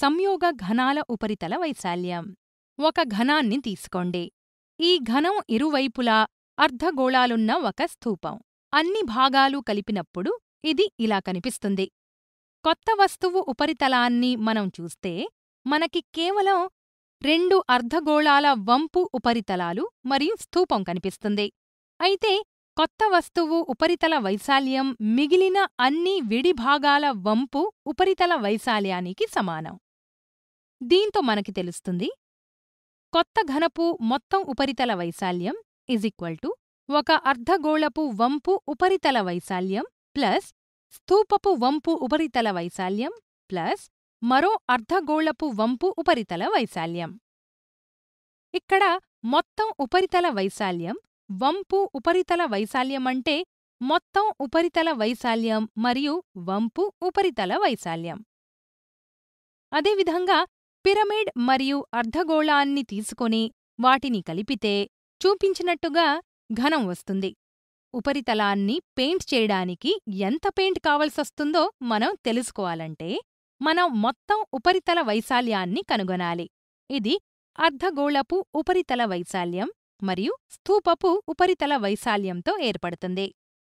సంయోగ ఘనాల ఉపరితల వైశాల్యం ఒక ఘనాన్ని తీసుకోండి ఈ ఘనం ఇరువైపులా అర్ధగోళాలున్న ఒక స్థూపం అన్ని భాగాలు కలిపినప్పుడు ఇది ఇలా కనిపిస్తుంది కొత్త వస్తువు ఉపరితలాన్ని మనం చూస్తే మనకి కేవలం రెండు అర్ధగోళాల వంపు ఉపరితలాలు మరియు స్థూపం కనిపిస్తుంది అయితే కొత్త వస్తువు ఉపరితల వైశాల్యం మిగిలిన అన్ని విడిభాగాల వంపు ఉపరితల వైశాల్యానికి సమానం దీంతో మనకి తెలుస్తుంది కొత్త ఘనపు మొత్తం ఉపరితల వైశాల్యం ఇజ్ ఈక్వల్ టు ఒక అర్ధగోళపు వంపు ఉపరితల వైశాల్యం ప్లస్ స్థూపపు వంపు ఉపరితల వైశాల్యం ప్లస్ మరో అర్ధగోళపు వంపు ఉపరితల వైశాల్యం ఇక్కడ మొత్తం ఉపరితల వైశాల్యం వంపు ఉపరితల వైశాల్యం అంటే మొత్తం ఉపరితల వైశాల్యం మరియు వంపు ఉపరితల వైశాల్యం అదేవిధంగా పిరమిడ్ మరియు అర్ధగోళాన్ని తీసుకొని వాటిని కలిపితే చూపించినట్టుగా ఘనం వస్తుంది ఉపరితలాన్ని పెయింట్ చేయడానికి ఎంత పెయింట్ కావలసొస్తుందో మనం తెలుసుకోవాలంటే మనం మొత్తం ఉపరితల వైశాల్యాన్ని కనుగొనాలి ఇది అర్ధగోళపు ఉపరితల వైశాల్యం మరియు స్థూపపు ఉపరితల వైశాల్యంతో ఏర్పడుతుంది